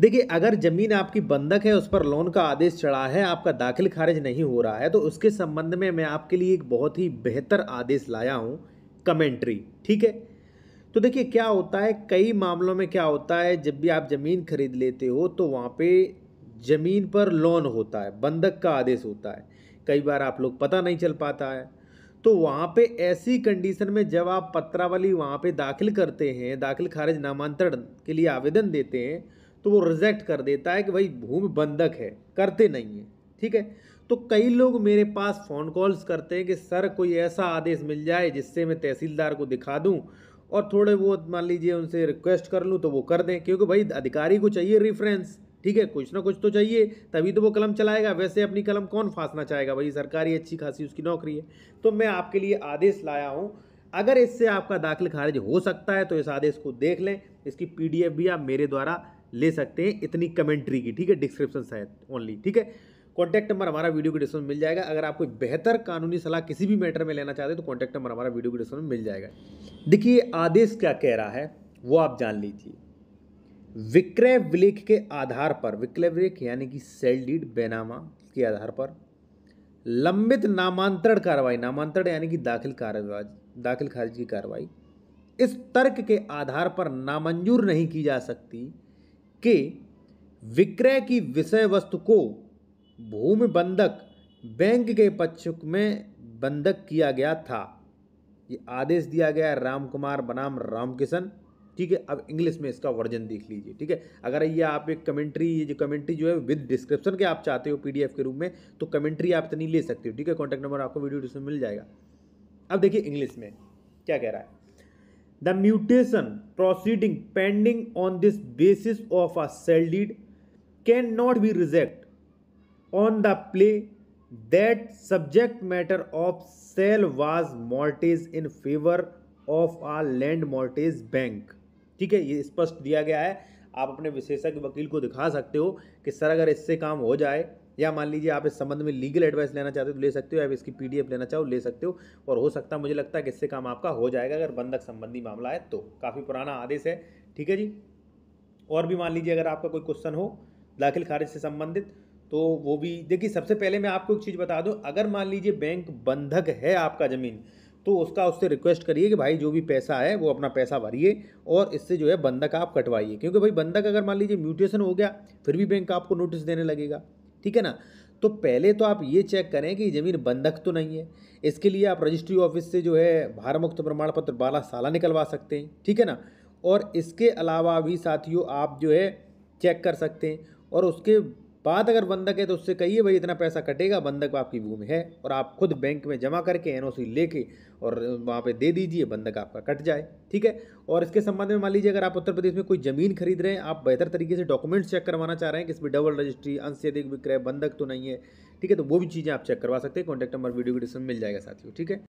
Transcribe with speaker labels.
Speaker 1: देखिए अगर ज़मीन आपकी बंधक है उस पर लोन का आदेश चढ़ा है आपका दाखिल खारिज नहीं हो रहा है तो उसके संबंध में मैं आपके लिए एक बहुत ही बेहतर आदेश लाया हूँ कमेंट्री ठीक है तो देखिए क्या होता है कई मामलों में क्या होता है जब भी आप ज़मीन खरीद लेते हो तो वहाँ पे ज़मीन पर लोन होता है बंधक का आदेश होता है कई बार आप लोग पता नहीं चल पाता है तो वहाँ पे ऐसी कंडीशन में जब आप पत्रावली वहाँ पे दाखिल करते हैं दाखिल खारिज नामांतरण के लिए आवेदन देते हैं तो वो रिजेक्ट कर देता है कि भाई भूमि बंधक है करते नहीं है ठीक है तो कई लोग मेरे पास फ़ोन कॉल्स करते हैं कि सर कोई ऐसा आदेश मिल जाए जिससे मैं तहसीलदार को दिखा दूँ और थोड़े बहुत मान लीजिए उनसे रिक्वेस्ट कर लूँ तो वो कर दें क्योंकि भाई अधिकारी को चाहिए रेफरेंस ठीक है कुछ ना कुछ तो चाहिए तभी तो वो कलम चलाएगा वैसे अपनी कलम कौन फांसना चाहेगा भाई सरकारी अच्छी खासी उसकी नौकरी है तो मैं आपके लिए आदेश लाया हूँ अगर इससे आपका दाखिल खारिज हो सकता है तो इस आदेश को देख लें इसकी पीडीएफ भी आप मेरे द्वारा ले सकते हैं इतनी कमेंट्री की ठीक है डिस्क्रिप्शन शायद ओनली ठीक है कॉन्टैक्ट नंबर हमारा वीडियो के डिस्क्रिप्शन में मिल जाएगा अगर आप कोई बेहतर कानूनी सलाह किसी भी मैटर में लेना चाहते हैं तो कॉन्टैक्ट नंबर हमारा वीडियो के डिस्क्रिप्शन में मिल जाएगा देखिए आदेश क्या कह रहा है वो आप जान लीजिए विक्रय विलेख के आधार पर विक्रय विलेख यानी कि सेल डीड बेनामा के आधार पर लंबित नामांतरण कार्रवाई नामांतरण यानी कि दाखिल कार्रवाई दाखिल खारिज की कार्रवाई इस तर्क के आधार पर नामंजूर नहीं की जा सकती के विक्रय की विषय वस्तु को भूमि बंधक बैंक के पक्ष में बंधक किया गया था ये आदेश दिया गया है राम कुमार बनाम रामकिशन ठीक है अब इंग्लिश में इसका वर्जन देख लीजिए ठीक है अगर ये आप एक कमेंट्री ये जो कमेंट्री जो है विद डिस्क्रिप्शन के आप चाहते हो पीडीएफ के रूप में तो कमेंट्री आप इतनी ले सकते हो ठीक है कॉन्टैक्ट नंबर आपको वीडियो डिस्क्रिप्शन मिल जाएगा अब देखिए इंग्लिश में क्या कह रहा है the mutation proceeding pending on this basis of a cell deed cannot be rejected on the play that subject matter of cell was mortgage in favor of a land mortgage bank ठीक है ये स्पष्ट दिया गया है आप अपने विशेषज्ञ वकील को दिखा सकते हो कि सर अगर इससे काम हो जाए या मान लीजिए आप इस संबंध में लीगल एडवाइस लेना चाहते हो तो ले सकते हो या इसकी पी लेना चाहो ले सकते हो और हो सकता है मुझे लगता है कि इससे काम आपका हो जाएगा अगर बंधक संबंधी मामला है तो काफ़ी पुराना आदेश है ठीक है जी और भी मान लीजिए अगर आपका कोई क्वेश्चन हो दाखिल खारिज से संबंधित तो वो भी देखिए सबसे पहले मैं आपको एक चीज़ बता दूं अगर मान लीजिए बैंक बंधक है आपका ज़मीन तो उसका उससे रिक्वेस्ट करिए कि भाई जो भी पैसा है वो अपना पैसा भरिए और इससे जो है बंधक आप कटवाइए क्योंकि भाई बंधक अगर मान लीजिए म्यूटेशन हो गया फिर भी बैंक आपको नोटिस देने लगेगा ठीक है ना तो पहले तो आप ये चेक करें कि ज़मीन बंधक तो नहीं है इसके लिए आप रजिस्ट्री ऑफिस से जो है भारमुक्त प्रमाण पत्र बारह साल निकलवा सकते हैं ठीक है ना और इसके अलावा भी साथियों आप जो है चेक कर सकते हैं और उसके बात अगर बंधक है तो उससे कहिए भाई इतना पैसा कटेगा बंधक आपकी भूमि है और आप खुद बैंक में जमा करके एनओसी लेके और वहाँ पे दे दीजिए बंधक आपका कट जाए ठीक है और इसके संबंध में मान लीजिए अगर आप उत्तर प्रदेश में कोई ज़मीन खरीद रहे हैं आप बेहतर तरीके से डॉक्यूमेंट्स चेक करवाना चाह रहे हैं कि इसमें डबल रजिस्ट्री अंश से अधिक विक्रय बंधक तो नहीं है ठीक है तो वो भी चीज़ें आप चेक करवा सकते हैं कॉन्टैक्ट नंबर वीडियो डिस्क्रिप्शन मिल जाएगा साथियों ठीक है